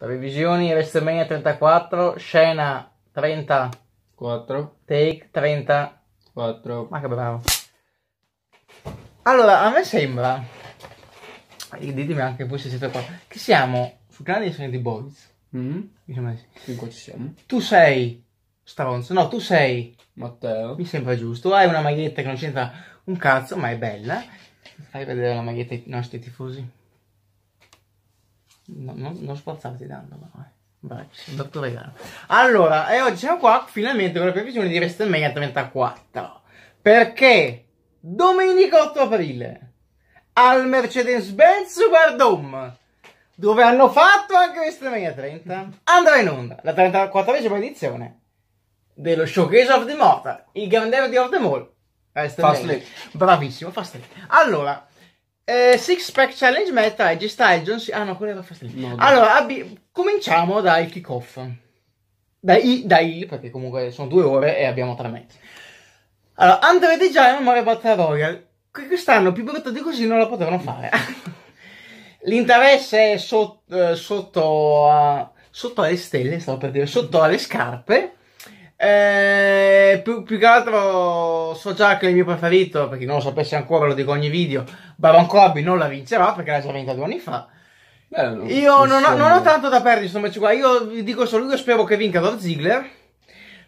Previsioni WrestleMania 34, scena 30. 4. Take 30. 4. Ma che bravo. Allora, a me sembra, e ditemi anche voi se siete qua, che siamo su canale di Sony Boys. Mm. Mi sembra di sì. Qua ci siamo. Tu sei stronzo, no, tu sei Matteo. Mi sembra giusto. Hai una maglietta che non c'entra un cazzo, ma è bella. Fai vedere la maglietta ai nostri tifosi. No, no, non sforzarti tanto, però. Vai, sono andato regalo. Allora, e oggi siamo qua finalmente con la previsione di WrestleMania 34. Perché domenica 8 aprile al Mercedes-Benz Superdome dove hanno fatto anche WrestleMania 30 andrà in onda la 34esima edizione dello Showcase of the Mortal, il Grand grande of the Mall. Bravissimo, Fastlane. Allora, eh, six Pack Challenge Meta e G-Style John C- Ah no, quella era fastidio. No, allora, abbi- cominciamo dal kickoff. off Dai, dai, perché comunque sono due ore e abbiamo tre mezzi. Allora, Andre De Giant Mario Battle Royale. Quest'anno più brutto di così non la potevano fare. L'interesse è sotto, eh, sotto, a, sotto alle stelle, stavo per dire, sotto alle scarpe. Eh, più, più, che altro so già che è il mio preferito, perché non lo sapesse ancora, lo dico ogni video. Baron Corby non la vincerà perché l'ha già vinta due anni fa. Bello, io non ho, non ho, tanto da perdere insomma, qua. Io vi dico solo io spero che vinca Dolph Ziggler.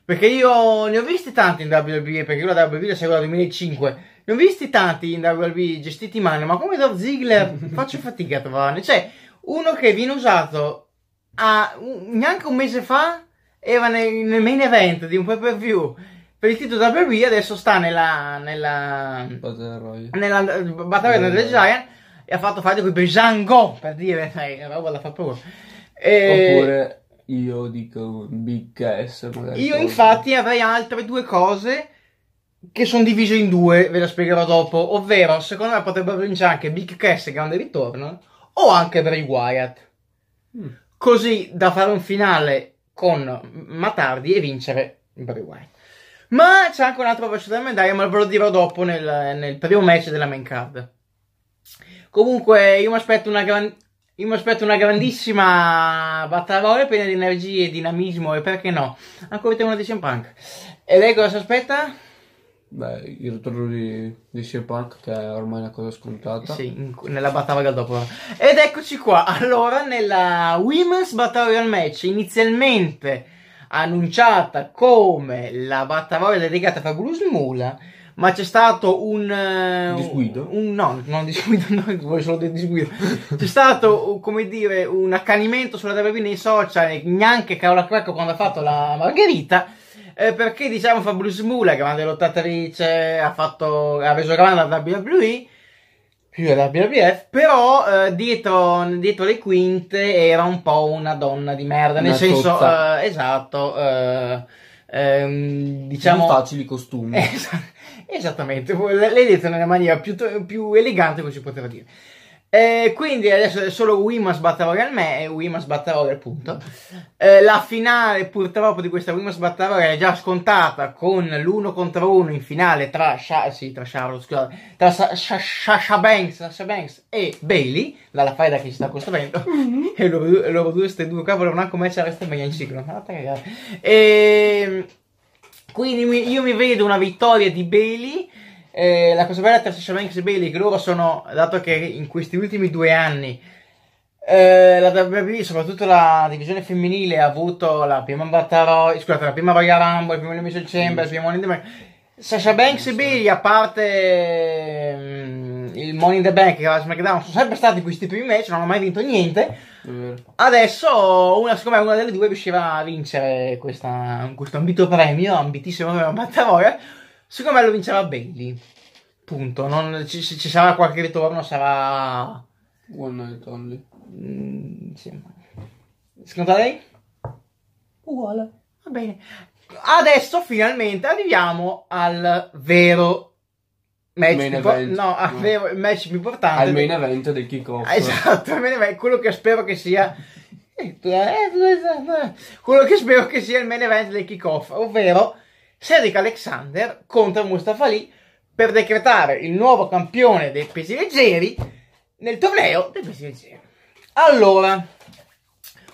Perché io ne ho visti tanti in WWE, perché io la WWE la seguo dal 2005. Ne ho visti tanti in WWE gestiti male, ma come Dolph Ziggler faccio fatica a trovarne. Cioè, uno che viene usato a, neanche un mese fa era nel, nel main event di un pay per view per il titolo WWE adesso sta nella nella Battle nella Battle del Giant e ha fatto fare con Bejango per dire sai, la roba la fa paura e... oppure io dico Big S io infatti avrei altre due cose che sono divise in due ve la spiegherò dopo ovvero secondo me potrebbe vincere anche Big Cass grande ritorno o anche Bray Wyatt mm. così da fare un finale con Matardi e vincere Bray Wyatt. Ma c'è anche un altro rovescio della medaglia, ma ve lo dirò dopo nel, nel primo match della main card. Comunque, io mi aspetto una, gran, una grandissima battaglia piena di energie, dinamismo e perché no, ancora una di CM Punk. E lei cosa si aspetta? Beh, il ritorno di, di CM Punk che è ormai una cosa scontata. Sì, in, nella battaglia dopo. Ed eccoci qua. Allora, nella Women's Battle Match, inizialmente annunciata come la battaglia dedicata a Fabulous Mula, ma c'è stato un... Uh, disguido? Un, no, non disguido, no, vuoi solo del disguido. c'è stato, come dire, un accanimento sulla WWE nei social, neanche Carola Cracco quando ha fatto la Margherita eh, perché diciamo Fabrice Mula, grande lottatrice, ha, fatto, ha preso grande la WWE, più la WWF, però eh, dietro, dietro, le quinte era un po' una donna di merda, nel una senso, eh, esatto, eh, ehm, diciamo... Non facili costumi. esattamente, l'hai detto nella maniera più, più elegante che si poteva dire. Eh, quindi adesso è solo Wimas Battaroger me e Wimas Battaroger punto. Eh, la finale purtroppo di questa Wimas Battaroger è già scontata con l'1 contro 1 in finale tra, Sha- sì, tra, Charlotte, scusate, tra Sa- Sha- Sha- Sha- Banks, Sasha Banks e Bailey, dalla faida che si sta costruendo. Mm-hmm. e loro, due, loro due, queste due cavolo, una come c'è resta meglio in ciclo. E ehm, quindi mi, io mi vedo una vittoria di Bailey eh, la cosa bella tra Sasha Banks e Bailey che loro sono, dato che in questi ultimi due anni eh, la WWE, soprattutto la divisione femminile, ha avuto la prima Bataro, scusate, la prima Royal Rumble, il primo Elimination Chamber, il mm. primo Money in the Bank. Sasha Banks e Bailey, a parte um, il Money in the Bank che era SmackDown, sono sempre stati questi primi match, non hanno mai vinto niente. Adesso, una, siccome una delle due riusciva a vincere questa, questo ambito premio, ambitissimo come Bataro Royale. Eh, Secondo me lo vinceva Bailey, punto, non, ci, ci, sarà qualche ritorno, sarà... One night only. Mm, sì. Secondo lei? Uguale. Va bene. Adesso finalmente arriviamo al vero match, main impor- event. No, no. Vero, match più importante. Al main event del kick-off. Esatto, quello che spero che sia... Eh, eh, eh, quello che spero che sia il main event del kickoff. ovvero Cedric Alexander contro Mustafa Lee per decretare il nuovo campione dei pesi leggeri nel torneo dei pesi leggeri. Allora,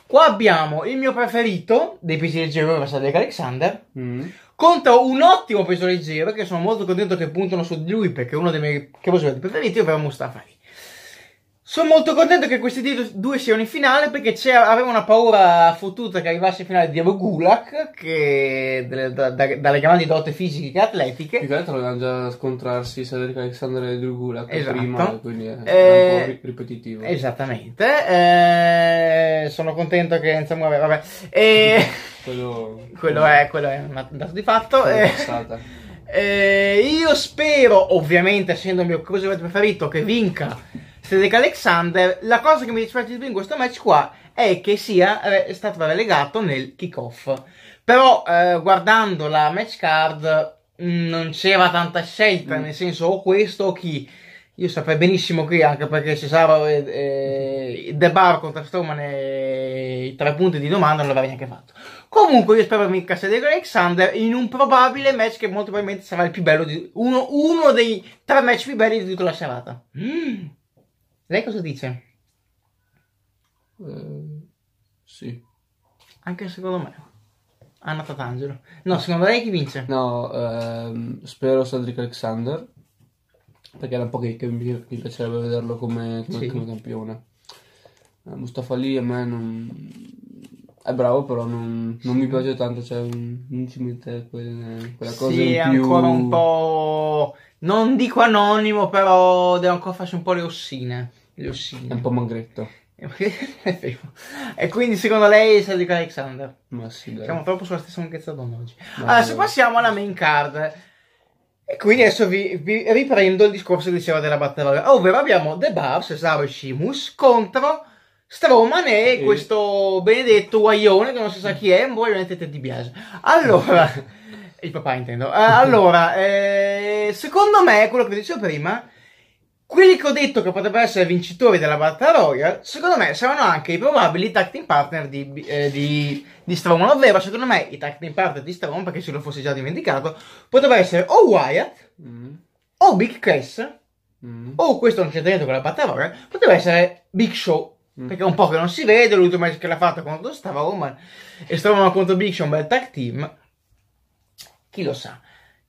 qua abbiamo il mio preferito dei pesi leggeri, ovvero Cedric Alexander, mm. contro un ottimo peso leggero che sono molto contento che puntano su di lui perché è uno dei miei preferiti, ovvero Mustafa Lee. Sono molto contento che questi due siano in finale perché avevo una paura fottuta che arrivasse in finale Diego Gulak, che da, da, dalle grandi dote fisiche che atletiche. Più che altro dovevano già scontrarsi Cedric Alexander e Diego Gulak esatto. prima, quindi è eh, un po' ri- ripetitivo. Esattamente. Eh, sono contento che insomma, vabbè. vabbè. Eh, quello, quello, è, quello è un dato di fatto. È passata. Eh, eh, io spero, ovviamente, essendo il mio cruiserweight preferito, che vinca Cedric Alexander. La cosa che mi dispiace di più in questo match qua è che sia re- eh, stato relegato nel kickoff. Però eh, guardando la match card non c'era tanta scelta, mm. nel senso o questo o chi. Io saprei benissimo qui, anche perché Cesaro e, The De Bar contro Strowman e i tre punti di domanda non l'avrei neanche fatto. Comunque io spero che mi Cassidy Alexander in un probabile match che molto probabilmente sarà il più bello di, uno, uno, dei tre match più belli di tutta la serata. Mm. Lei cosa dice? Eh, sì. Anche secondo me. Anna Tatangelo. No, secondo lei chi vince? No, ehm, spero Cedric Alexander. Perché era un po' che, che mi, piacerebbe vederlo come, come, sì. come campione. Eh, Mustafa lì a me non... È bravo, però non, non sì. mi piace tanto. Cioè, non ci mette quelle, quella cosa sì, è ancora un po'... Non dico anonimo, però devo ancora farsi un po' le ossine. Lo scimmio. È un po' mangretto. e quindi secondo lei Cedric Alexander? Ma sì, dai. Siamo troppo sulla stessa lunghezza d'onda oggi. Ma adesso allora, passiamo alla main card. E quindi adesso vi, vi riprendo il discorso che diceva della battaglia. Ovvero abbiamo The Bars, Cesaro e Shimus contro Strowman e, e, questo benedetto guaglione che non si sa chi è, probabilmente Ted DiBiase. Allora, il papà intendo. Eh, allora, eh, secondo me quello che dicevo prima quelli che ho detto che potrebbero essere vincitori della Battle Royale, secondo me, saranno anche i probabili tag team partner di, eh, di, di Strowman. Ovvero, secondo me, i tag team partner di Strowman, perché se lo fosse già dimenticato, potrebbero essere o Wyatt, mm. o Big Cass, mm. o questo non c'è dentro con la Battle Royale, potrebbe essere Big Show. Mm. Perché è un po' che non si vede, l'ultimo match che l'ha fatto contro Strowman e Strowman contro Big Show, un bel tag team. Chi lo sa?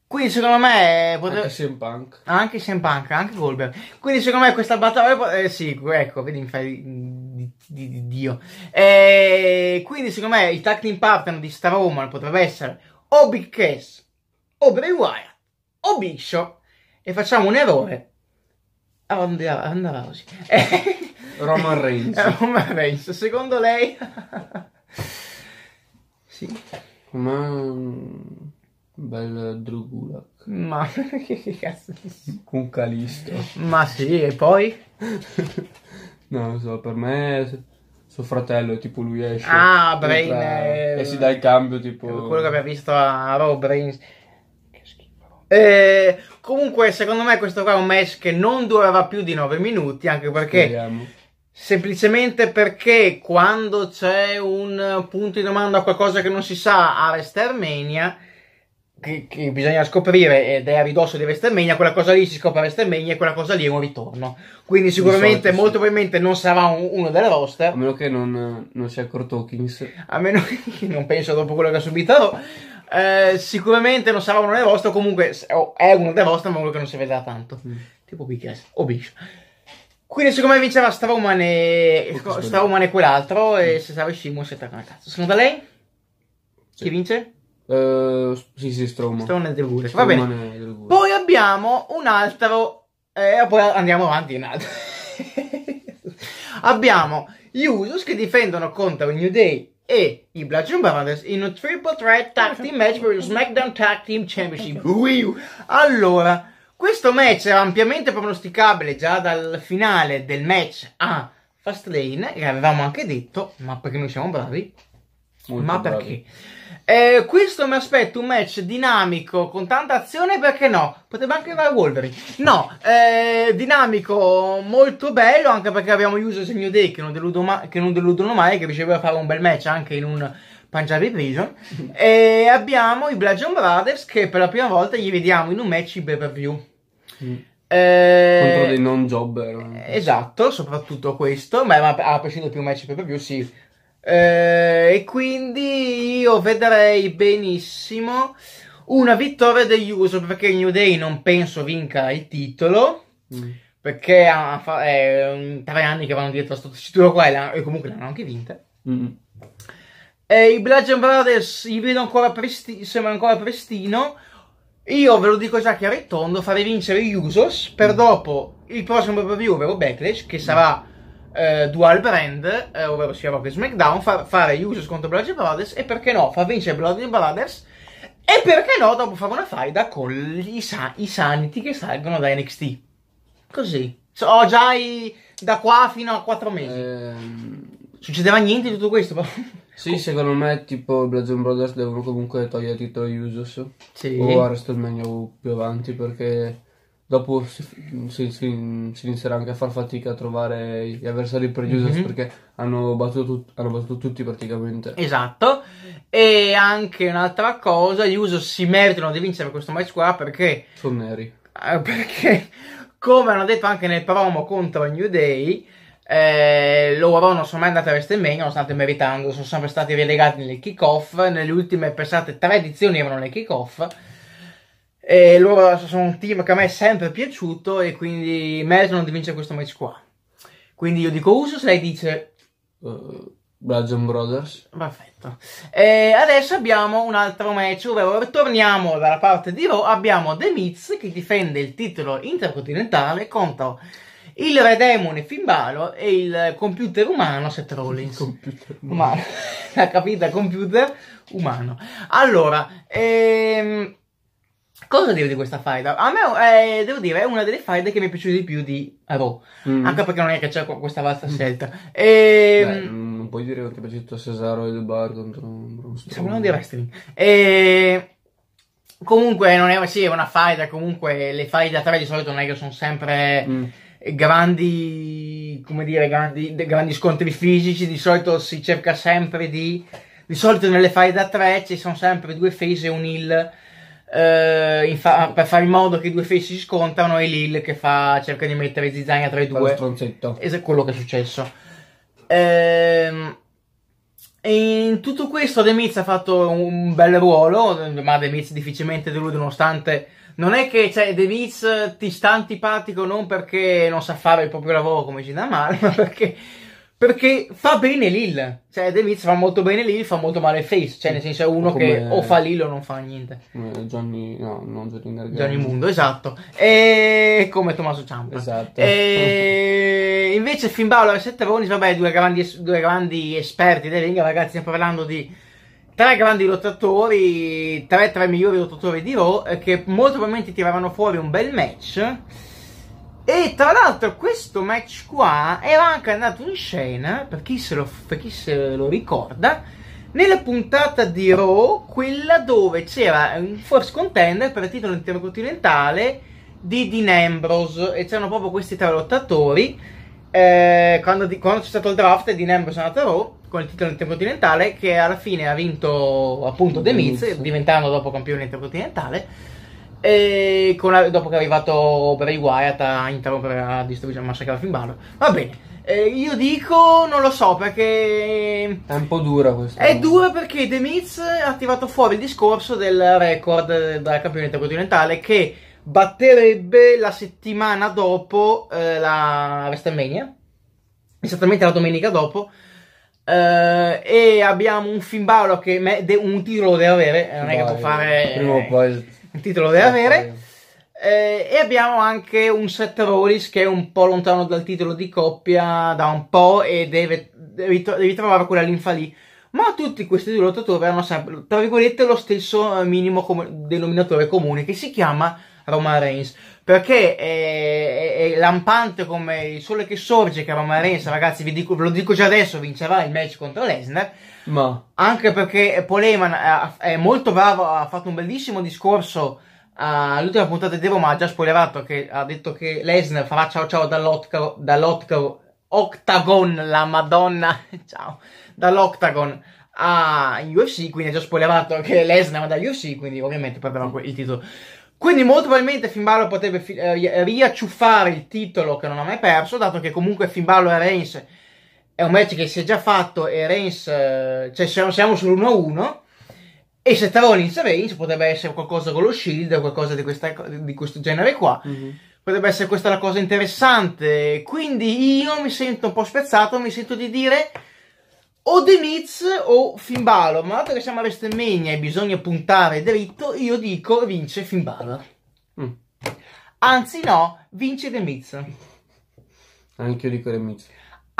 Quindi secondo me potrebbe... Anche CM Punk. Anche CM Punk, anche Goldberg. Quindi secondo me questa battaglia... Eh, sì, ecco, vedi, mi fai... Di, di, di Dio. Eh, quindi secondo me il tag team partner di Star Roman potrebbe essere o Big Cass, o Bray Wyatt, o Big Show. E facciamo un errore. andiamo, ah, andiamo così. Roman Reigns. Roman Reigns, secondo lei... sì. Ma... Mm, Bel Drugulak. Ma che cazzo? Un Calisto. Ma sì, e poi? non lo so, per me suo fratello, tipo lui esce. Ah, Brain. Entra, e si dà il cambio, tipo... Quello che abbiamo visto a Raw, Brain... Che schifo. Eh, comunque, secondo me questo qua è un match che non durerà più di 9 minuti, anche perché... Speriamo. Semplicemente perché quando c'è un punto di domanda qualcosa che non si sa a Westermania che, che, bisogna scoprire ed è a ridosso di Vestermegna, quella cosa lì si scopre a WrestleMania e quella cosa lì è un ritorno. Quindi sicuramente, molto sì. probabilmente non sarà un, uno delle roster. A meno che non, non sia Kurt Hawkins. A meno che non penso dopo quello che ha subito. Eh, sicuramente non sarà uno delle vostre, comunque è uno delle vostre, ma uno che non si vedrà tanto. Mm. Tipo Big o Bish. Quindi secondo me vinceva Strowman e, Strowman e quell'altro, mm. e se sarà Shimo si attacca una cazzo. Secondo lei? Sì. Chi vince? Eh, sì, sì, Strowman. Strowman e Del Gulak. Va bene. poi abbiamo un altro. Eh, poi andiamo avanti in altro. abbiamo gli Usos che difendono contro New Day e i Bludgeon Brothers in un triple threat tag team match per il SmackDown Tag Team Championship. Allora, questo match era ampiamente pronosticabile già dal finale del match a Fastlane, che avevamo anche detto, ma perché noi siamo bravi, Molto Ma bravi. perché? Eh, questo mi aspetto un match dinamico con tanta azione perché no? Poteva anche andare a Wolverine. No, eh, dinamico molto bello anche perché abbiamo Yuso e New Day che non, deludono mai, che non deludono mai che riceveva fare un bel match anche in un Punjabi Prison. e abbiamo i Bludgeon Brothers che per la prima volta gli vediamo in un match in pay per view. Mm. Eh, contro dei non jobber eh. esatto soprattutto questo ma, ma a prescindere più match pay per view sì eh, e quindi io vedrei benissimo una vittoria degli Uso perché il New Day non penso vinca il titolo. Mm. Perché ha, fa, tre anni che vanno dietro a questo titolo qua e, comunque l'hanno anche vinta. Mm. Eh, I Bludgeon Brothers li vedo ancora presti- sembra ancora prestino. Io ve lo dico già chiaro e tondo, farei vincere gli Usos per mm. dopo il prossimo pay per ovvero Backlash, che sarà eh, dual brand, eh, ovvero sia proprio SmackDown, fa, fare Usos contro Bludgeon Brothers e perché no, far vincere Bludgeon Brothers e perché no, dopo fare una faida con i, i saniti che salgono da NXT. Così. So, ho già i, da qua fino a 4 mesi. Ehm... Succedeva niente di tutto questo, però. Sì, secondo me tipo Bludgeon Brothers devono comunque togliere il titolo Usos. Sì. O WrestleMania più avanti perché dopo si, si, si, si, inizierà anche a far fatica a trovare gli avversari per Judas mm-hmm. perché hanno battuto, hanno battuto, tutti praticamente. Esatto. E anche un'altra cosa, gli Usos si meritano di vincere questo match qua perché... Sono neri. Eh, perché, come hanno detto anche nel promo contro New Day, eh, loro non sono mai andati a WrestleMania, nonostante meritando, sono sempre stati relegati nel kick-off. Nelle ultime, pensate, tre edizioni erano nel kick-off e loro sono un team che a me è sempre piaciuto e quindi Mason vince questo match qua. Quindi io dico Usos, lei dice... Uh, Bludgeon Brothers. Perfetto. E adesso abbiamo un altro match, ovvero torniamo dalla parte di Raw, abbiamo The Miz che difende il titolo intercontinentale contro il re demone Fimbalo e il computer umano Seth Rollins. Computer umano. umano. La capita computer umano. Allora, ehm... Cosa devo di questa faida? A me, eh, devo dire, è una delle faide che mi è piaciuta di più di Raw. Mm. Anche perché non è che c'è questa vasta mm. scelta. E... Beh, ehm, non puoi dire che è piaciuto Cesaro e The Bar contro Braun Strowman. Sembrano di wrestling. E... Ehm, comunque, non è, sì, è una faida. Comunque, le faide a tre di solito non è che sono sempre... Mm grandi, come dire, grandi, grandi, scontri fisici, di solito si cerca sempre di... Di solito nelle fai da tre ci sono sempre due face e un heal eh, fa- per fare in modo che i due face si scontrano e Lil che fa, cerca di mettere zizzania tra i due. E è quello che è successo. Ehm, e in tutto questo De Miz ha fatto un bel ruolo, ma De Miz difficilmente delude nonostante... Non è che cioè, De Miz ti sta antipatico non perché non sa fare il proprio lavoro come Gina Mal, ma perché perché fa bene Lil. Cioè, De Wiz fa molto bene Lil, fa molto male Face. Cioè, nel senso, è uno che o fa Lil o non fa niente. Come Johnny, no, non Johnny Gargano. Johnny Mundo, esatto. E come Tommaso Ciampa. Esatto. E... Invece Finn Balor e Seth Rollins, vabbè, due grandi, due grandi esperti del ring, ragazzi, stiamo parlando di tre grandi lottatori, tre tra i migliori lottatori di Raw, eh, che molto probabilmente tiravano fuori un bel match e tra l'altro questo match qua era anche andato in scena, per chi se lo, chi se lo ricorda, nella puntata di Raw, quella dove c'era un force contender per il titolo intercontinentale di Dean Ambrose e c'erano proprio questi tre lottatori. Eh, quando, di, quando, c'è stato il draft, Dean Ambrose è andato a Raw con il titolo intercontinentale che alla fine ha vinto appunto The Miz, diventando dopo campione intercontinentale. E con, dopo che è arrivato Bray Wyatt a interrompere, la distribuzione a massacrare Finn Balor. Va bene. Eh, io dico, non lo so perché. È un po' dura questa. È dura perché The Miz ha attivato fuori il discorso del record della campione intercontinentale che batterebbe la settimana dopo eh, la WrestleMania, esattamente la domenica dopo. Eh, e abbiamo un Finn che me, de, un titolo deve avere, non è che può fare. Prima o poi il titolo deve avere. Eh, e abbiamo anche un set Rollis che è un po' lontano dal titolo di coppia da un po' e deve, devi, trovare quella linfa lì. Ma tutti questi due lottatori hanno sempre, tra virgolette, lo stesso eh, minimo com- denominatore comune che si chiama Roma Reigns. Perché è, è, è, lampante come il sole che sorge che Roma Reigns, ragazzi, vi dico, ve lo dico già adesso, vincerà il match contro Lesnar ma. Anche perché Poleman eh, è molto bravo, ha fatto un bellissimo discorso eh, all'ultima puntata di Devo, ma ha già spoilerato che ha detto che Lesnar farà ciao ciao dall'Octagon, dall'Octagon Octagon, la madonna, ciao, dall'Octagon a UFC, quindi ha già spoilerato che Lesnar va da UFC, quindi ovviamente perderà il titolo. Quindi molto probabilmente Finballo potrebbe eh, riacciuffare il titolo che non ha mai perso, dato che comunque Finballo e Reigns è un match che si è già fatto e Reigns, eh, cioè siamo, siamo sull'1-1 e se Tavoli inizia Reigns potrebbe essere qualcosa con lo Shield o qualcosa di, questa, di, questo genere qua. Mm-hmm. Potrebbe essere questa la cosa interessante. Quindi io mi sento un po' spezzato, mi sento di dire o The Miz o Finbalo, ma dato che siamo a WrestleMania e bisogna puntare dritto, io dico vince Finbalo. Mm. Anzi no, vince The Miz. Anche io dico The Miz.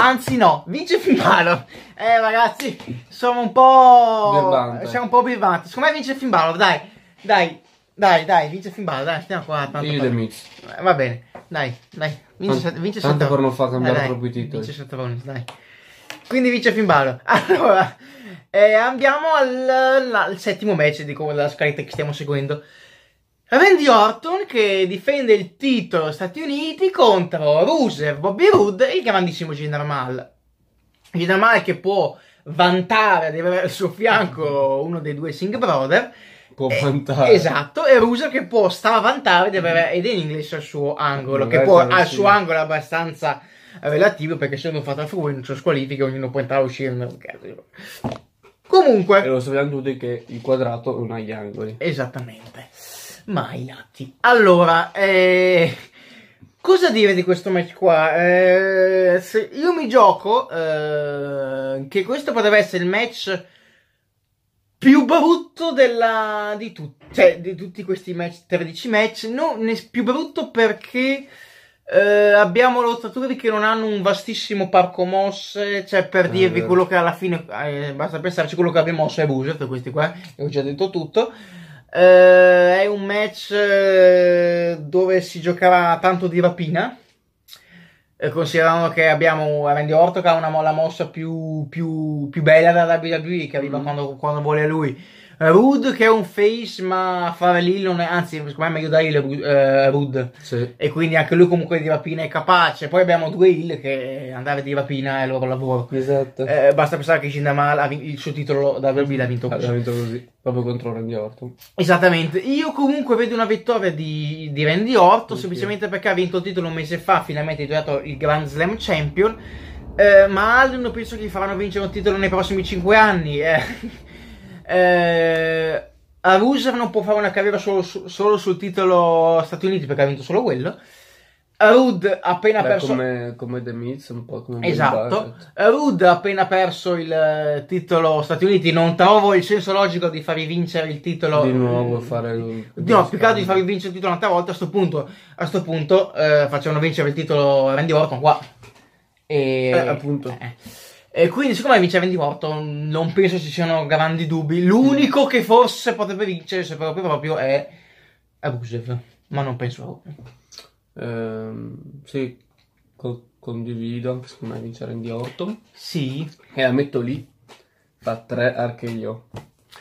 Anzi no, vince Finbalov. Eh ragazzi, sono un po'... Birbante. Siamo un po' birbanti. Secondo me vince Finbalov, dai. Dai, dai, dai, vince Finbalov, dai, stiamo qua. Tanto Io del mix. Eh, va bene, dai, dai. Vince, Tant- vince tanto per non far cambiare eh, dai, i titoli. Vince Sottobonis, dai. Quindi vince Finbalov. Allora, eh, andiamo al, al, settimo match di quella scaletta che stiamo seguendo. Randy Orton che difende il titolo Stati Uniti contro Rusev, Bobby Roode e il grandissimo Jinder Mahal. Jinder Mahal che può vantare di avere al suo fianco uno dei due Singh Brother. Può eh, vantare. esatto, e Rusev che può stravantare di avere Ed in English al suo angolo, non che può al suo angolo abbastanza relativo perché se non fatta fuori non c'è squalifica, ognuno può entrare e uscire nel caso. Comunque... E lo sappiamo tutti che il quadrato non ha gli angoli. Esattamente. Mai nati. Allora, eh, cosa dire di questo match qua? Eh, io mi gioco eh, che questo potrebbe essere il match più brutto della, di, tut, cioè, di tutti questi match, 13 match. No, più brutto perché... Uh, abbiamo lottatori che non hanno un vastissimo parco mosse, cioè per ah, dirvi quello che alla fine, eh, basta pensarci, quello che abbiamo mosso è Buset, questi qua, ho già detto tutto. Eh, è un match eh, dove si giocherà tanto di rapina. Eh, considerando che abbiamo Randy Orton che ha una, la mossa più, più, più bella della WWE che arriva mm. quando, quando vuole lui Rude che è un face, ma fare Lil non è, anzi, secondo me è meglio da Hill eh, Rude. Sì. E quindi anche lui comunque di rapina è capace. Poi abbiamo due Hill che andare di rapina è il loro lavoro. Esatto. Eh, basta pensare che Jindamal il suo titolo da WWE l'ha vinto così. L'ha vinto così, proprio contro Randy Orton. Esattamente. Io comunque vedo una vittoria di, di Randy Orton, sì, semplicemente perché ha vinto il titolo un mese fa, finalmente è diventato il Grand Slam Champion. Eh, ma Aldo non penso che gli faranno vincere un titolo nei prossimi 5 anni. Eh. Eh, a Rusev non può fare una carriera solo, solo, sul titolo Stati Uniti perché ha vinto solo quello. Rude ha appena Beh, perso. Come, come The Miz, un po' come. Esatto. Rude ha appena perso il eh, titolo Stati Uniti. Non trovo il senso logico di fargli vincere il titolo. Di mm, nuovo fare. Il... No, più di fargli vincere il titolo un'altra volta. A sto punto, a sto punto eh, facevano vincere il titolo Randy Orton qua. E... Eh, appunto. Eh. E quindi, siccome vince Randy Orton, non penso ci siano grandi dubbi. L'unico che forse potrebbe vincere, se proprio proprio, è Rusev. Ma non penso a ehm, Sì, co- condivido anche secondo me vince Randy Orton. Sì. E la metto lì, fa tre archeglio.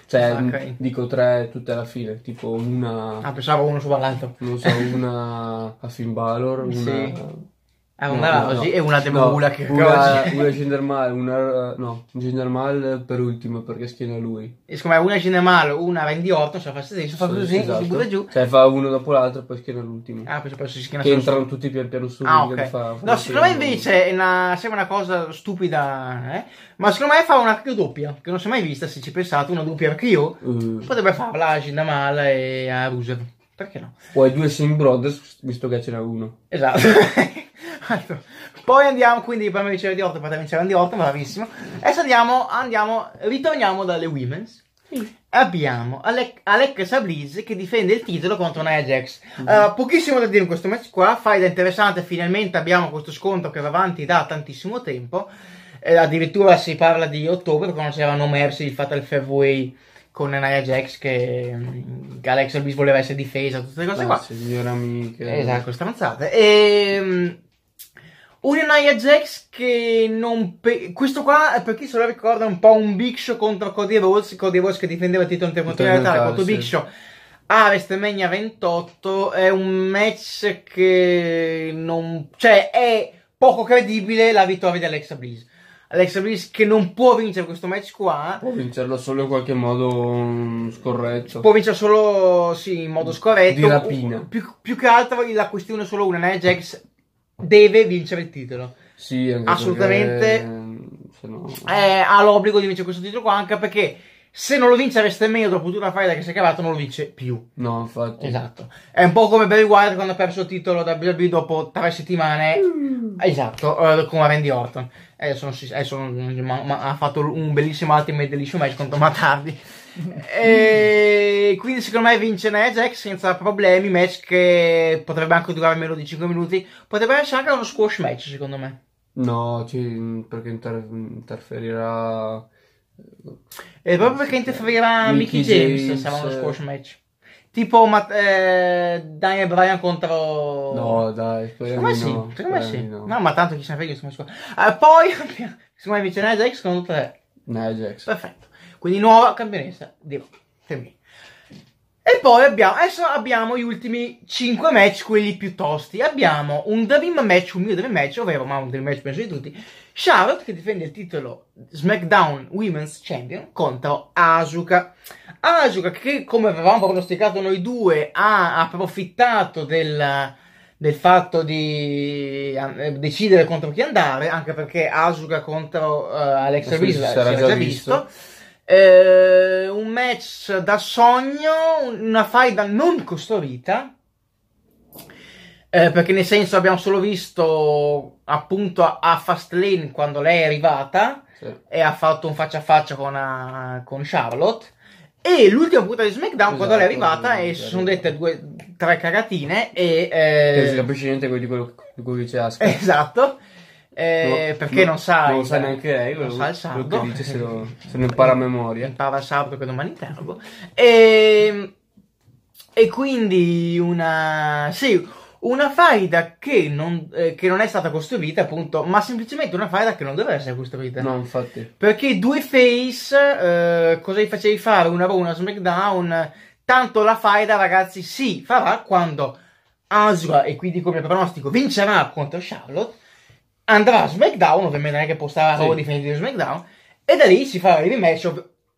Cioè, ah, okay. dico tre tutte alla fine, tipo una... Ah, pensavo uno sopra l'altro. Non so, una a Finn Balor, una... Sì è una, no, no, è una demula no, una, oggi. Una una, eh, no, Gendermal per ultimo perché schiena lui. E siccome una Gendermal, una Randy Orton, se la fa stesso, fa così, esatto. si butta giù. Cioè fa uno dopo l'altro e poi schiena l'ultimo. Ah, poi, poi si schiena Che entrano su. tutti pian piano su. Ah, okay. fa, fa no, secondo me invece è una, sembra una cosa stupida, eh? ma secondo me fa una Q doppia, che non si è mai vista, se ci pensate, una doppia Q. Uh. Mm. Potrebbe farla a Gendermal e a Rusev. Perché no? O due Sim Brothers, visto che ce n'è uno. Esatto. allora, poi andiamo, quindi per me vincere di Orton, per te vincere di Orton, bravissimo. Adesso andiamo, andiamo, ritorniamo dalle Women's. Sì. Abbiamo Ale- Alec Sabliz che difende il titolo contro una Ajax mm mm-hmm. Uh, eh, pochissimo da dire in questo match qua, da interessante, finalmente abbiamo questo scontro che va avanti da tantissimo tempo. Eh, addirittura si parla di ottobre quando c'erano Mercy, il Fatal Fairway con Naya Jax che um, mm, Alexa Bliss voleva essere difesa, tutte queste cose ah, La qua. signora amica. Esatto, stronzate. E... Um, un Naya Jax che non... Pe- questo qua, per chi se lo ricorda, è un po' un Big Show contro Cody Rhodes, Cody Rhodes che difendeva il titolo intercontinentale contro Big Show a WrestleMania 28 è un match che non... cioè è poco credibile la vittoria di Alexa Bliss. Alexa Bliss che non può vincere questo match qua. Può vincerlo solo in qualche modo mm, scorretto. Può vincere solo sì, in modo scorretto. Di rapina. Più, più, che altro la questione è solo una, Nia Jax deve vincere il titolo. Sì, assolutamente. Perché, no... eh, ha l'obbligo di vincere questo titolo qua anche perché se non lo vince WrestleMania dopo tutta una faida che si è cavato, non lo vince più. No, infatti. Esatto. È un po' come Barry Wyatt quando ha perso il titolo da WWE dopo tre settimane. Mm. Esatto, uh, con Randy Orton. Adesso, eh, non si, adesso eh, non, ma, ma, ha fatto un bellissimo Ultimate Delicious match contro Matardi. e quindi secondo me vince Nia senza problemi. Match che potrebbe anche durare meno di 5 minuti. Potrebbe essere anche uno squash match, secondo me. No, perché inter- interferirà e eh, proprio perché interferirà Mickey, James, James siamo allo eh. squash match. Tipo ma, eh, Daniel Bryan contro... No, dai, speriamo secondo me secondo me sì. No. no. ma tanto chi se ne frega, insomma. Uh, poi, secondo me vince Nia Jax contro te. Nia Jax. Perfetto. Quindi nuova campionessa di Raw. Termino. E poi abbiamo, adesso abbiamo gli ultimi 5 match, quelli più tosti. Abbiamo un dream match, un mio dream match, ovvero, ma un dream match penso di tutti, Charlotte che difende il titolo SmackDown Women's Champion contro Asuka. Asuka che, come avevamo pronosticato noi due, ha approfittato del del fatto di eh, decidere contro chi andare, anche perché Asuka contro uh, Alexa Bliss si già visto. visto eh, un match da sogno, una faida non costruita, eh, perché nel senso abbiamo solo visto appunto a, Fastlane quando lei è arrivata sì. e ha fatto un faccia a faccia con, a, eh, con Charlotte. E l'ultima puntata di SmackDown, esatto, quando lei è esatto, arrivata, e si sono dette due, tre cagatine e... Eh... Non si capisce niente di quello, di quello che Asuka. Esatto. Eh, no, perché no, non sa non il, sa neanche lei quello, non sa il sabato dice se lo, se lo impara a memoria impara il sabato che domani interrogo e, ehm, e quindi una sì una faida che non, eh, che non, è stata costruita, appunto, ma semplicemente una faida che non doveva essere costruita. No, infatti. Perché due face, eh, cosa gli facevi fare? Una runa SmackDown. Tanto la faida, ragazzi, si farà quando Asua e quindi come pronostico, vincerà contro Charlotte andrà a SmackDown, ovviamente non è che può stare a Raw difendere SmackDown, e da lì si farà il rematch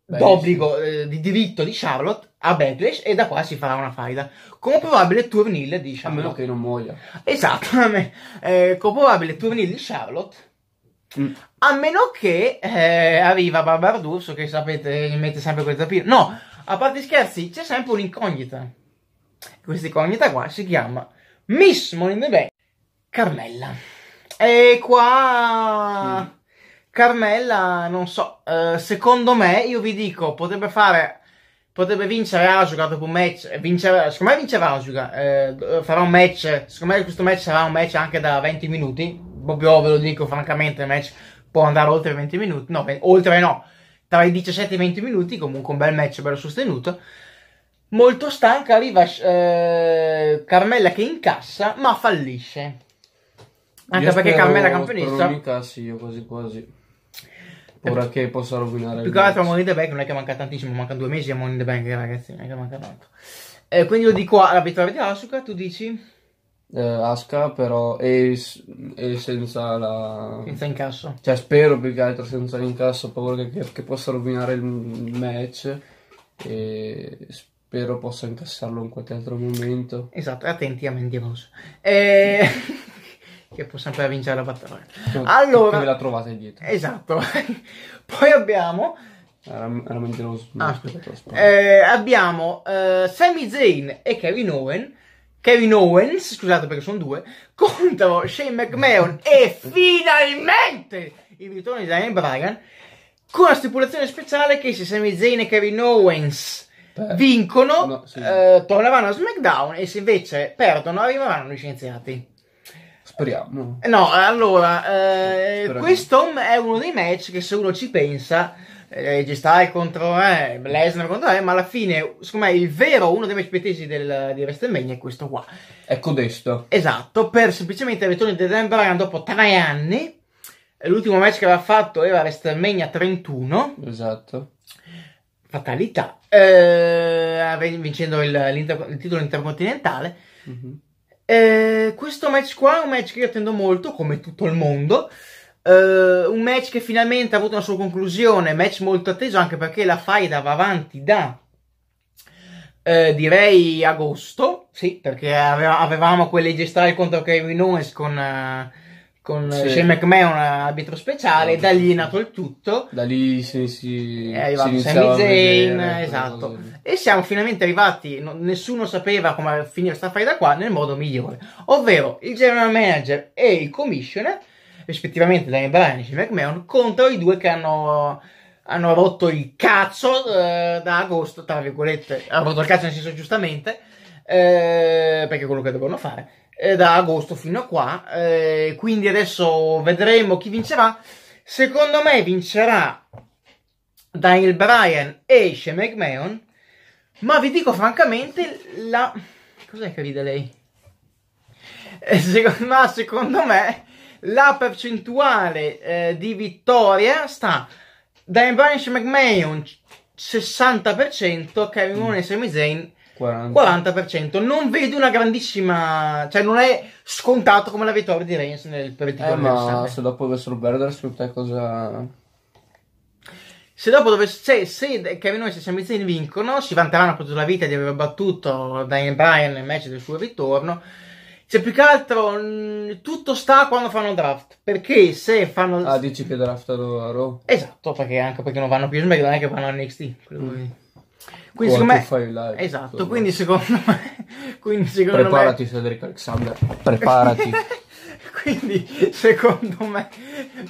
d'obbligo, eh, di diritto di Charlotte a Backlash e da qua si farà una faida con un probabile turnil di diciamo. Charlotte. A meno che non muoia. Esatto, eh, con probabile turnil di Charlotte. Mm. A meno che eh, arriva Barbara D'Urso che sapete mette sempre quel tapino. No, a parte scherzi, c'è sempre un'incognita. Questa incognita qua si chiama Miss Money in the Bank Carmella. E eh, qua... Mm. Carmella, non so, eh, secondo me, io vi dico, potrebbe fare, potrebbe vincere Asuka dopo un match, vincere, secondo me vincerà Asuka, eh, farà un match, secondo me questo match sarà un match anche da 20 minuti, proprio ve lo dico francamente, il match può andare oltre 20 minuti, no, oltre no, tra i 17 e i 20 minuti, comunque un bel match bello sostenuto. Molto stanca arriva eh, Carmella che incassa ma fallisce. Anche perché Cammera campionista. Mica sì, io quasi quasi. Ora che possa rovinare. Più che altro Money in the Bank non è che manca tantissimo, manca due mesi a Money in the Bank, ragazzi, non è che manca tanto. Eh, quindi io dico alla vittoria di Asuka, tu dici? Eh, Asuka però e, e, senza la... Senza incasso. Cioè spero più che altro senza l'incasso, paura che, che, che possa rovinare il match e spero possa incassarlo in qualche altro momento. Esatto, attenti a Mendy Rose. E... Eh, che può sempre vincere la battaglia. Cioè, allora, come la trovate dietro? Esatto. Poi abbiamo era, era lo ah, eh, abbiamo eh, Sami Zayn e Kevin Owen. Kevin Owens, scusate perché sono due, contro Shane McMahon e finalmente il ritorno di Daniel Bryan con la stipulazione speciale che se Sami Zayn e Kevin Owens Beh, vincono no, sì. eh, torneranno a SmackDown e se invece perdono arriveranno licenziati. Speriamo. Eh, no, allora, eh, questo è uno dei match che se uno ci pensa, eh, G contro eh, Lesnar contro eh, ma alla fine, secondo me, il vero, uno dei match pretesi del, di WrestleMania è questo qua. È codesto. Esatto, per semplicemente il ritorno di Dan Bryan dopo tre anni. L'ultimo match che aveva fatto era WrestleMania 31. Esatto. Fatalità. Eh, vincendo il, il titolo intercontinentale. Mm-hmm eh, questo match qua è un match che io attendo molto, come tutto il mondo. Eh, un match che finalmente ha avuto una sua conclusione, match molto atteso anche perché la faida va avanti da eh, direi agosto, sì, perché avevamo quelle gestali contro Kevin Owens con eh, con sì. Shane McMahon arbitro speciale, da lì è nato il tutto. Da lì si, si, è arrivato Sami Zayn, esatto. E siamo finalmente arrivati, no, nessuno sapeva come finire questa fai da qua nel modo migliore, ovvero il general manager e il commissioner, rispettivamente Daniel Bryan e Shane McMahon, contro i due che hanno hanno rotto il cazzo eh, da agosto, tra virgolette, hanno rotto il cazzo nel senso giustamente, eh, perché è quello che devono fare eh, da agosto fino a qua. Eh, quindi adesso vedremo chi vincerà. Secondo me vincerà Daniel Bryan e Shane McMahon. Ma vi dico francamente, la... Cos'è che ride lei? Eh, secondo, ma secondo me la percentuale eh, di vittoria sta da Brian McMahon 60%, Kevin Owens e Sami Zayn 40%. 40%. Non vedo una grandissima... Cioè, non è scontato come la vittoria di Reigns nel particolare. Eh, ma se dopo dovessero perdere, secondo te cosa... Se dopo dovessero... Cioè, se Kevin Owens e Sami Zayn vincono, si vanteranno per tutta la vita di aver battuto Daniel Bryan nel match del suo ritorno. Cioè, più che altro, mm, tutto sta quando fanno draft. Perché se fanno... Ah, dici che draftano a Raw? Esatto, perché anche perché non vanno più SmackDown, è che vanno a NXT. Mm. Quindi secondo me... Fai live, esatto, quindi secondo me... Quindi secondo Preparati me... Cedric Alexander, preparati. quindi secondo me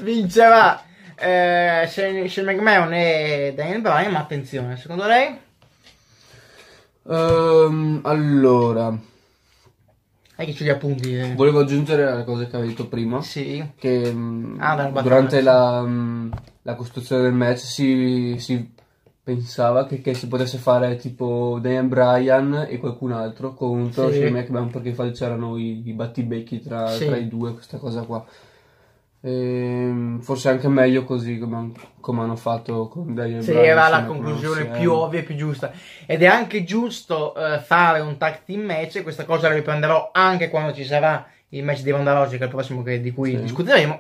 vincerà eh, Shane, McMahon e Daniel Bryan, ma attenzione, secondo lei? Um, allora... Hai che ci gli appunti? Eh. Volevo aggiungere la cosa che avevi detto prima. Sì. Che mm, ah, durante la, mm, la, costruzione del match si, si pensava che, che, si potesse fare tipo Dan Bryan e qualcun altro contro sì. Shane cioè, McMahon perché c'erano i, i battibecchi tra, sì. tra, i due, questa cosa qua. E, ehm, forse anche meglio così come, come hanno fatto con Daniel sì, Bryan. Sì, era la conclusione più eh. ovvia e più giusta. Ed è anche giusto uh, fare un tag team match questa cosa la riprenderò anche quando ci sarà il match di Ronda Logica, il prossimo che, di cui sì. discuteremo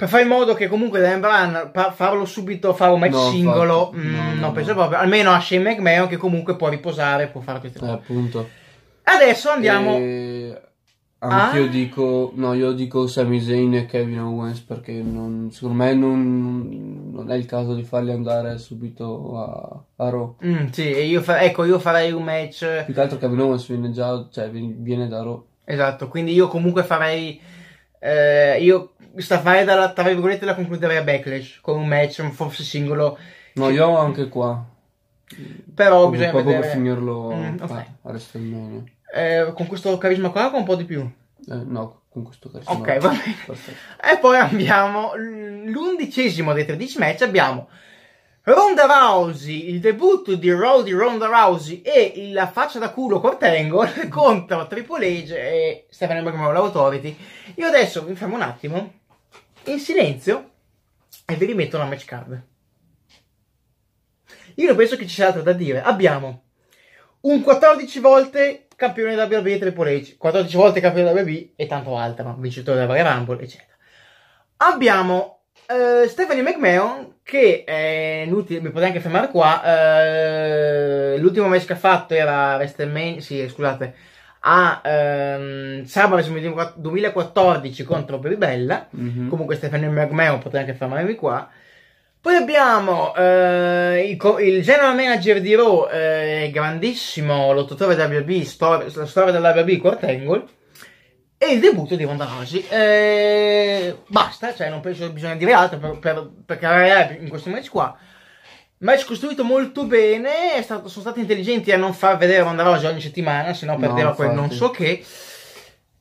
per fare in modo che comunque Dan Bryan pa- farlo subito, fare un match no, singolo, mh, mm, no, no, no, penso proprio. Almeno a Shane McMahon che comunque può riposare, può fare più tempo. Eh, appunto. Adesso andiamo... E... io ah. dico, no, io dico Sami Zayn e Kevin Owens perché non, secondo me non, non, è il caso di farli andare subito a, a Raw. Mm, sì, io fa- ecco, io farei un match. Più che altro Kevin Owens viene già, cioè viene da Raw. Esatto, quindi io comunque farei. Eh, io sta fare dalla, tra virgolette la concluderei a Backlash con un match un forse singolo no che... io anche qua però Devo bisogna proprio vedere... finirlo mm, okay. a WrestleMania eh, con questo carisma qua o con un po' di più? Eh, no con questo carisma ok va bene e poi abbiamo l'undicesimo dei 13 match abbiamo Ronda Rousey, il debutto di Roddy Ronda Rousey e la faccia da culo Kurt Angle contro Triple H e Stefano McMahon l'Authority. Io adesso mi fermo un attimo in silenzio e vi rimetto una match card. Io non penso che ci sia altro da dire. Abbiamo un 14 volte campione da WB Triple H, 14 volte campione da WB e tanto altro, vincitore della Varia Rumble, eccetera. Abbiamo eh, Stephanie McMahon che è inutile, mi potete anche fermare qua, eh, l'ultimo match che ha fatto era WrestleMania, sì scusate, a ehm, sabato 2014 contro Bribella. Mm-hmm. Comunque Stefano Mergmeo potrà anche fermarmi qua. Poi abbiamo eh, il, il, general manager di Raw, eh, grandissimo lottatore WB, stor- la storia della dell'WB Quartangle. E il debutto di Ronda Rousey. Eh, basta, cioè non penso che bisogna dire altro per, per, per in questo match qua. Ma è costruito molto bene, stato, sono stati intelligenti a non far vedere Ronda Rousey ogni settimana, sennò no, perdeva quel non so che.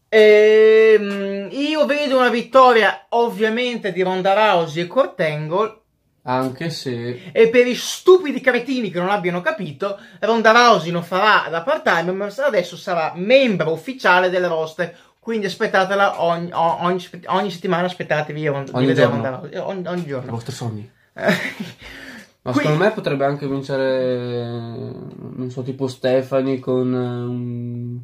Ehm, io vedo una vittoria ovviamente di Ronda Rousey e Kurt Angle. Anche se. E per i stupidi cretini che non abbiano capito, Ronda Rousey non farà la part time, ma adesso sarà membro ufficiale del roster. Quindi aspettatela ogni, ogni, ogni settimana, aspettatevi ogni giorno. Ronda Rousey. Ogni, ogni giorno. I vostri sogni. Ma Quindi... secondo me potrebbe anche vincere, non so, tipo Stefani con um,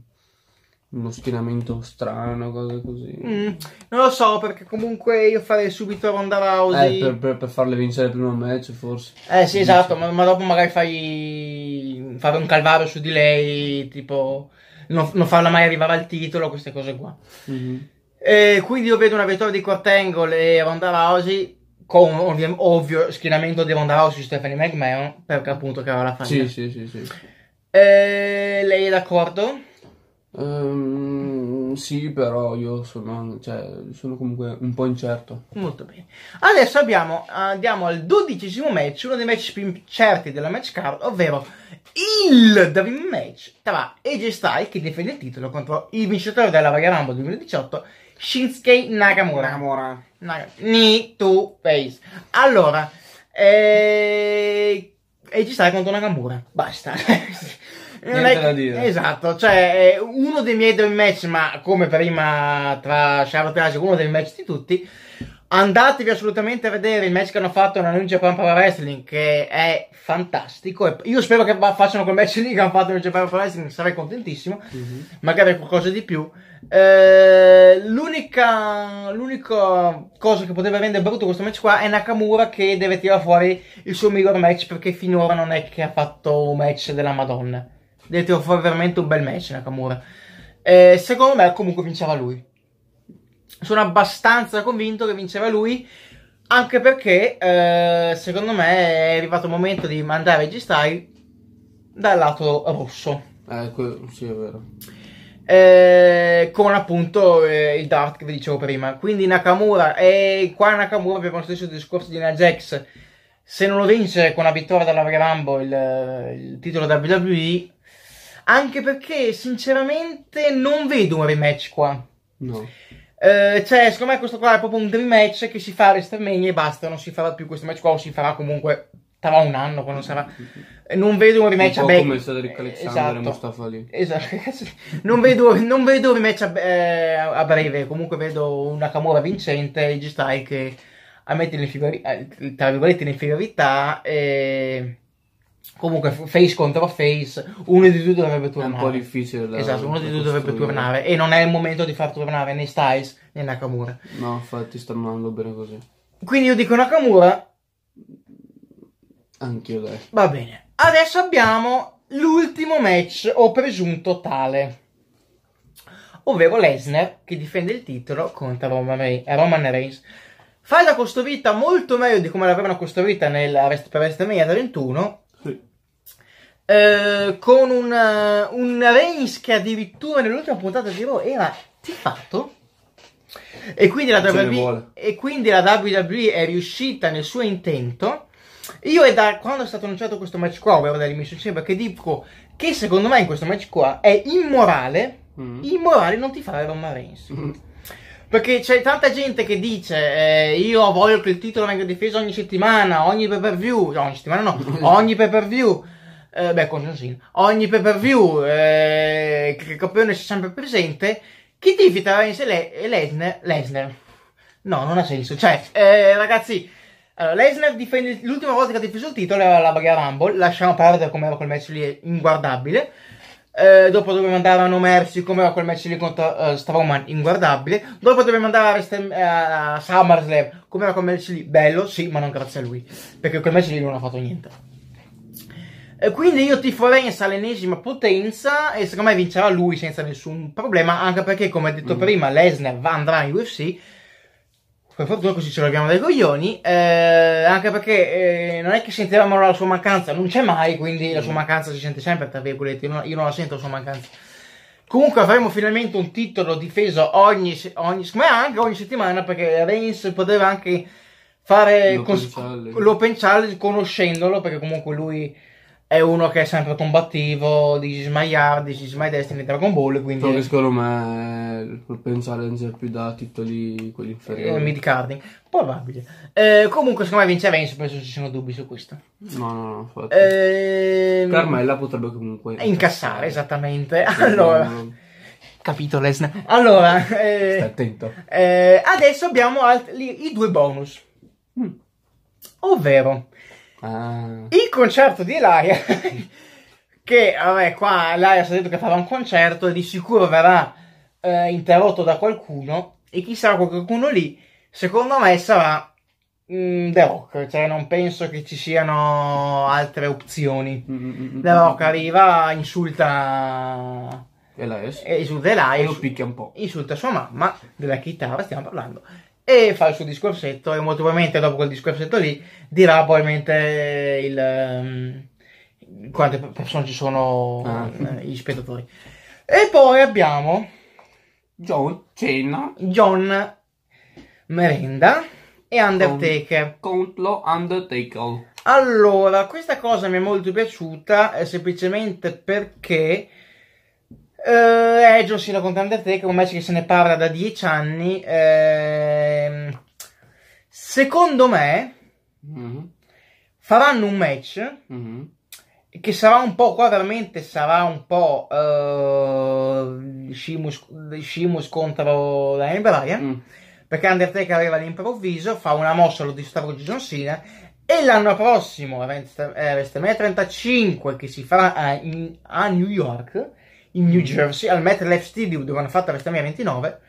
uno schienamento strano, cose così. Mm, non lo so, perché comunque io farei subito Ronda Rousey. Eh, per, per, per farle vincere il primo match, forse. Eh sì, esatto, ma, ma, dopo magari fai fare un calvario su di lei, tipo non, non farla mai arrivare al titolo, queste cose qua. Mm-hmm. Eh, quindi io vedo una vittoria di Quartangle e Ronda Rousey con ovvio, schienamento di devo andare su Stephanie McMahon perché appunto che aveva la fame. Sì, sì, sì, sì. Eh, lei è d'accordo? Um, sì, però io sono, cioè, sono, comunque un po' incerto. Molto bene. Adesso abbiamo, andiamo al dodicesimo match, uno dei match più certi della match card, ovvero il Dream Match tra AJ Styles che difende il titolo contro il vincitore della Vaga Rumble 2018 Shinsuke Nakamura. Nakamura. Nakamura. Knee to face. Allora, eh, e ci sta contro Nakamura. Basta. non è... da dire. Esatto, cioè eh, uno dei miei dream match, ma come prima tra Charlotte e Asuka, uno dei match di tutti. Andatevi assolutamente a vedere il match che hanno fatto nella New Japan Pro Wrestling, che è fantastico. Io spero che facciano quel match lì che hanno fatto nel Japan Pro Wrestling, sarei contentissimo. Mm-hmm. Magari qualcosa di più. Eh, l'unica, l'unica, cosa che poteva rendere brutto questo match qua è Nakamura che deve tirare fuori il suo miglior match perché finora non è che ha fatto un match della Madonna. Deve tirare fuori veramente un bel match Nakamura. Eh, secondo me comunque vinceva lui sono abbastanza convinto che vinceva lui. Anche perché eh, secondo me è arrivato il momento di mandare G-Style dal lato rosso. Eh, sì, è vero. Eh, con appunto eh, il Dart che vi dicevo prima. Quindi Nakamura, e qua Nakamura abbiamo lo stesso discorso di Najax. Se non lo vince con la vittoria della Rambo il, il titolo da WWE, anche perché sinceramente non vedo un rematch qua. No. Eh, cioè, secondo me questo qua è proprio un dream match che si fa a WrestleMania e basta, non si farà più questo match qua o si farà comunque tra un anno quando sarà non vedo un rematch un po' a come è stato Rick Alexander esatto. esatto. non vedo, non vedo un rematch a, eh, a, breve comunque vedo una Camora vincente e G-Style che a mettere in inferiorità, eh, tra virgolette in inferiorità e Comunque, face contro face, uno di due dovrebbe tornare. È un po' difficile da Esatto, uno di due dovrebbe tornare. E non è il momento di far tornare né Styles né Nakamura. No, infatti, sta andando bene così. Quindi io dico Nakamura. Anch'io dai. Va bene. Adesso abbiamo l'ultimo match, o presunto tale. Ovvero Lesnar che difende il titolo contro Roman, Re- eh, Roman Reigns. Fa la costruita molto meglio di come l'avevano costruita nel Rest per WrestleMania 31 eh, con una, un eh, Reigns che addirittura nell'ultima puntata di Raw era tifato e quindi, la WWE, e quindi la WWE è riuscita nel suo intento io è da quando è stato annunciato questo match qua, ovvero dall'Emission Chamber, che dico che secondo me in questo match qua è immorale, mm. immorale non ti fare Roman Reigns. Mm. Perché c'è tanta gente che dice eh, io voglio che il titolo venga difeso ogni settimana, ogni pay per view, no, ogni settimana no, ogni pay per view. Eh, beh, con John Cena, ogni pay per view, eh, che il campione sia sempre presente. Chi tifi tifita Reigns e Lesnar? Lesnar. No, non ha senso. Cioè, eh, ragazzi, allora, Lesnar difende l'ultima volta che ha difeso il titolo era la Baga Rumble, lasciamo perdere come era quel match lì, inguardabile. Eh, dopo dove mandavano Mercy, come quel match lì contro uh, eh, Strowman, inguardabile. Dopo dove mandava a uh, eh, SummerSlam, come era quel match lì, bello, sì, ma non grazie a lui, perché quel match lì non ha fatto niente. E quindi io ti Reigns all'ennesima potenza e secondo me vincerà lui senza nessun problema, anche perché come detto mm. prima Lesnar andrà in UFC per fortuna così ce l'abbiamo dai coglioni, eh, anche perché eh, non è che sentivamo la sua mancanza, non c'è mai, quindi la sua mm. mancanza si sente sempre, tra virgolette, io non, io non la sento la sua mancanza. Comunque avremo finalmente un titolo difeso ogni, ogni, anche ogni settimana, perché Reigns poteva anche fare l'open, cons- challenge. l'open challenge conoscendolo, perché comunque lui è uno che è sempre combattivo, this is my yard, this is my destiny, Dragon Ball, quindi... Però che secondo me il penso Challenger più da titoli quelli inferiori. Eh, mid carding, probabile. Eh, comunque secondo me vince Reigns, penso ci siano dubbi su questo. No, no, no, infatti. Eh, Carmella potrebbe comunque... Incassare, incassare esattamente. allora... Capito Lesnar. Allora... Eh, Stai attento. Eh, adesso abbiamo alt- i due bonus. Mm. Ovvero... Ah. Il concerto di Elaia, che vabbè, qua Elaia si è detto che farà un concerto e di sicuro verrà eh, interrotto da qualcuno e chissà qualcuno lì, secondo me sarà mh, mm, The Rock, cioè non penso che ci siano altre opzioni. Mm-hmm. The Rock arriva, insulta... Elias. E eh, insulta Elias. E lo picchia un po'. Insulta sua mamma, della chitarra stiamo parlando e fa il suo discorsetto e molto probabilmente dopo quel discorsetto lì dirà probabilmente il, um, quante persone ci sono ah. Eh, gli spettatori e poi abbiamo John Cena John Merenda e Undertaker contro Undertaker allora questa cosa mi è molto piaciuta eh, semplicemente perché Uh, è John Cena contro Undertaker, un match che se ne parla da dieci anni. Ehm, secondo me mm-hmm. faranno un match mm-hmm. che sarà un po' qua veramente sarà un po' uh, eh, Shimus, Shimus contro Daniel Bryan mm. perché Undertaker arriva all'improvviso, fa una mossa, lo distrugge John Cena e l'anno prossimo, a eh, WrestleMania 35 che si farà a, in, a New York in New Jersey al MetLife Stadium dove hanno fatto la WrestleMania 29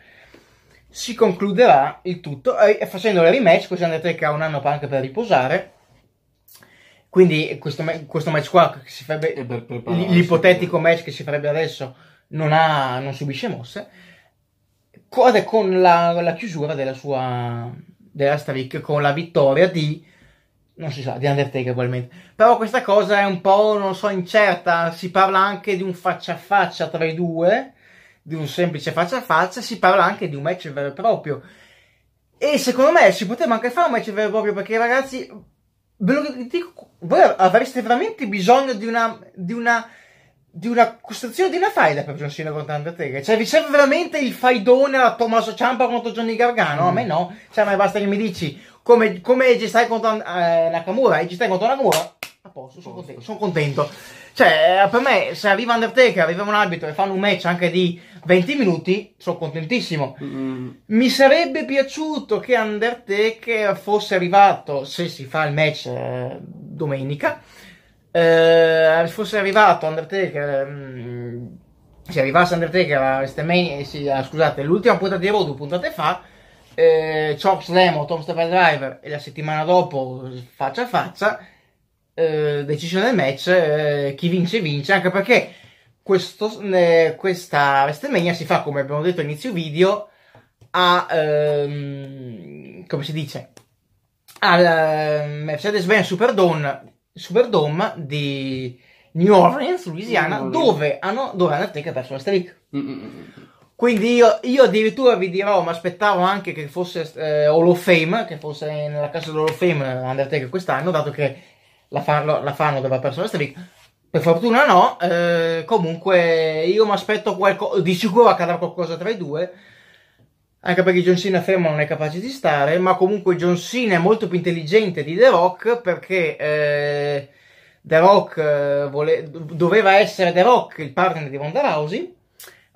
si concluderà il tutto eh, facendo le rematch così Undertaker ha un anno anche per riposare quindi questo, questo match qua farebbe, l'ipotetico match che si farebbe adesso non, ha, non subisce mosse con la, la chiusura della sua della streak con la vittoria di non si sa, di Undertaker probabilmente. Però questa cosa è un po', non so, incerta. Si parla anche di un faccia a faccia tra i due, di un semplice faccia a faccia, si parla anche di un match vero e proprio. E secondo me si poteva anche fare un match vero e proprio perché ragazzi, ve lo dico, voi avreste veramente bisogno di una, di una, di una costruzione di una faida per John Cena contro Undertaker. Cioè, vi serve veramente il faidone a Tommaso Ciampa contro Johnny Gargano? Mm. A me no. Cioè, ma basta che mi dici come, come ci stai contro eh, Nakamura e ci stai contro Nakamura, a posto, sono contento, son contento. Cioè, eh, per me, se arriva Undertaker, arriva un arbitro e fanno un match anche di 20 minuti, sono contentissimo. Mm. Mi sarebbe piaciuto che Undertaker fosse arrivato, se si fa il match eh, domenica, eh, fosse arrivato Undertaker... Mm, se arrivasse Undertaker a WrestleMania, eh, ah, scusate, l'ultima puntata di Raw due puntate fa, eh, Chops Demo, Tom Stepper Driver e la settimana dopo faccia a faccia, eh, decisione del match, eh, chi vince vince, anche perché questo, eh, questa WrestleMania si fa, come abbiamo detto all'inizio video, a, ehm, come si dice, al ehm, Mercedes-Benz Superdome, Superdome di New Orleans, Louisiana, New Orleans. Dove, hanno, dove Undertaker perso la streak. Mm-mm. Quindi io, io, addirittura vi dirò, mi aspettavo anche che fosse eh, Hall of Fame, che fosse nella casa dell'Hall of Fame eh, Undertaker quest'anno, dato che la, fan, la, la fan doveva perso la streak. Per fortuna no, eh, comunque io mi aspetto qualcosa, di sicuro accadrà qualcosa tra i due, anche perché John Cena fermo non è capace di stare, ma comunque John Cena è molto più intelligente di The Rock perché... Eh, The Rock eh, vole- doveva essere The Rock il partner di Ronda Rousey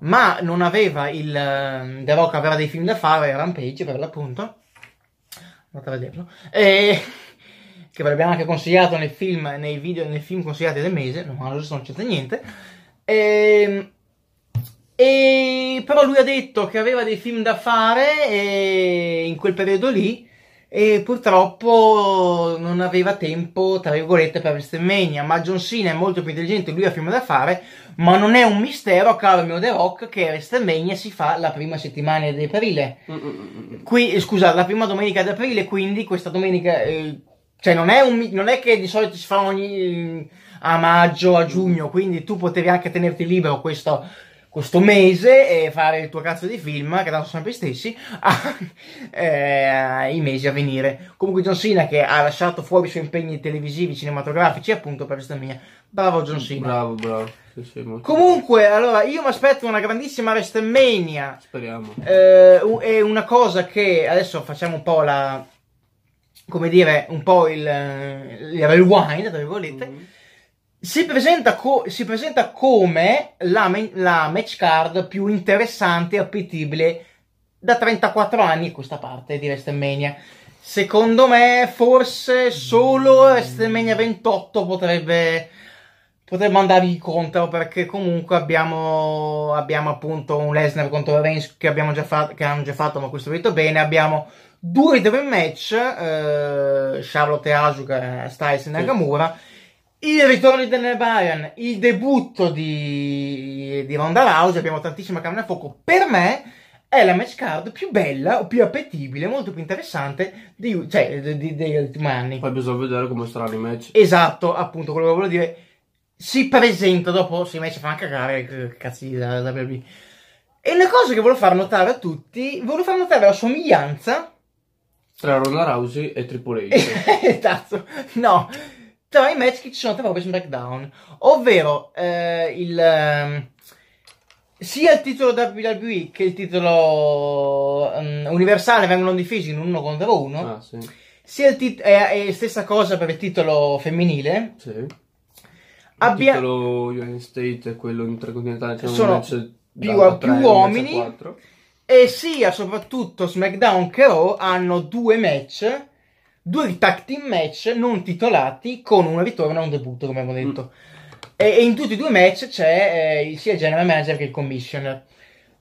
ma non aveva il ehm, The Rock aveva dei film da fare Rampage per l'appunto andate a vederlo e, che ve l'abbiamo anche consigliato nel film nei video nei film consigliati del mese non no, adesso non c'è niente e, ehm, e, però lui ha detto che aveva dei film da fare e in quel periodo lì e purtroppo non aveva tempo, tra virgolette, per WrestleMania, ma John Cena è molto più intelligente, lui ha film da fare, ma non è un mistero, caro mio The Rock, che WrestleMania si fa la prima settimana di aprile. Mm, mm, mm, Qui, scusa, la prima domenica di aprile, quindi questa domenica... Eh, cioè, non è, un, non è, che di solito si fa ogni, a maggio, a giugno, quindi tu potevi anche tenerti libero questo questo mese e fare il tuo cazzo di film, che tanto sono sempre gli stessi, ai eh, mesi a venire. Comunque John Cena che ha lasciato fuori i suoi impegni televisivi, cinematografici, appunto per questa mia. Bravo John Cena. Bravo, bravo. Sì, sì, Comunque, bello. allora, io mi aspetto una grandissima WrestleMania. Speriamo. Eh, è una cosa che adesso facciamo un po' la... come dire, un po' il, il rewind, tra virgolette. Mm-hmm si presenta, co- si presenta come la, me- la match card più interessante e appetibile da 34 anni questa parte di WrestleMania. Secondo me, forse solo WrestleMania 28 potrebbe, potrebbe andare incontro perché comunque abbiamo, abbiamo appunto un Lesnar contro Reigns che abbiamo già, fa- che hanno già fatto ma questo detto bene. Abbiamo due dream match, eh, Charlotte Asuka, Styles e Nagamura. Sì il ritorno di Daniel Bryan, il debutto di, di Ronda Rousey, abbiamo tantissima carne a fuoco. Per me è la match card più bella, più appetibile, molto più interessante di, cioè, degli ultimi anni. Poi bisogna vedere come saranno i match. Esatto, appunto, quello che volevo dire. Si presenta dopo, se i match fanno cagare, cazzi da, da baby. E una cosa che volevo far notare a tutti, volevo far notare la somiglianza tra Ronda Rousey e Triple H. Esatto, no tra i match che ci sono tra proprio su SmackDown, ovvero eh, il, ehm, sia il titolo WWE che il titolo um, universale vengono difesi in uno contro uno, ah, sì. sia il tit- è, eh, è stessa cosa per il titolo femminile. Sì. Abbia... Il titolo United States e quello intercontinentale cioè sono più, a più uomini e sia soprattutto SmackDown che Raw hanno due match due tag team match non titolati con una ritorno e un debutto, come abbiamo detto. Mm. E, e, in tutti i due match c'è eh, sia il general manager che il commissioner.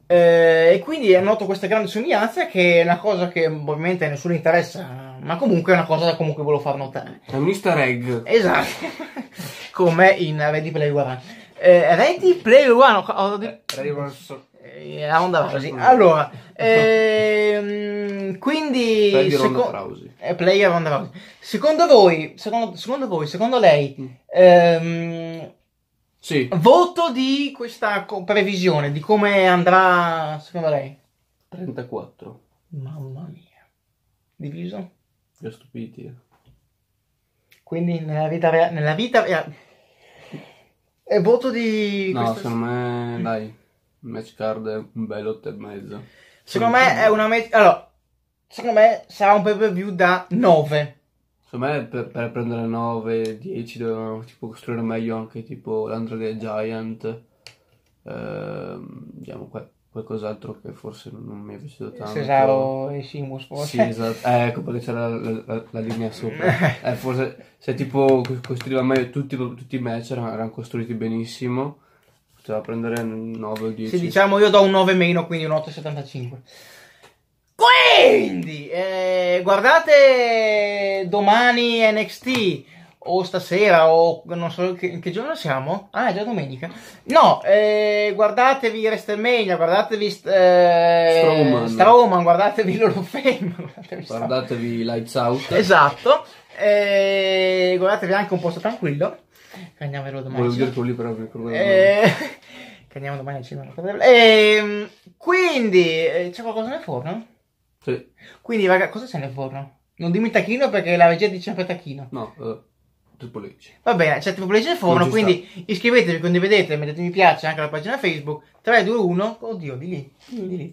Eh, e quindi è noto questa grande somiglianza che è una cosa che ovviamente a nessuno interessa, ma comunque è una cosa che comunque volevo far notare. È un easter egg. Esatto, come in Ready Player One. Eh, Ready Player One, ho, ho, ho, eh, eh, la onda va ah, così. Allora, ehm, quindi... Player seco- eh, player Ronda Rousey. Secondo voi, secondo, secondo voi, secondo lei, mm. ehm, sì. voto di questa previsione, di come andrà, secondo lei? 34. Mamma mia. Diviso? Li ho stupiti. Eh. Quindi nella vita reale... Nella vita reale... È voto di... No, secondo me, dai, Match card un bel 8 e mezzo. Secondo me è una match. Allora, secondo me sarà un pay per view da 9. Secondo me per, per prendere 9, 10 dovevano tipo, costruire meglio anche tipo l'Andre Giant. Ehm, diciamo qua qualcos'altro che forse non mi è piaciuto tanto. Cesaro e Simus forse. Sì, esatto. Eh, ecco perché c'era la, la, la linea sopra. Eh, forse se tipo costruiva meglio tutti, tutti i match erano, erano costruiti benissimo cioè, a prendere 9 o 10. Sì, diciamo io do un 9 meno, quindi un 8,75. Quindi, eh, guardate domani NXT o stasera o non so che, che giorno siamo. Ah, è già domenica. No, eh, guardatevi WrestleMania, guardatevi st- eh, Strowman. Strowman, guardatevi Lord of Fame, guardatevi, guardatevi Lights Out. Esatto. Eh, guardatevi anche un posto tranquillo. Che andiamo a vedere domani. Volevo dire il tuo libro, però eh, Che andiamo domani al cinema. E, ehm, quindi, eh, c'è qualcosa nel forno? Sì. Quindi, raga, cosa c'è nel forno? Non dimmi tacchino perché la regia dice sempre tacchino. No, eh, legge. Va bene, c'è cioè, legge nel forno, quindi sta. iscrivetevi, condividete, mettete mi piace anche alla pagina Facebook. 3, 2, 1, oddio, di lì, di lì.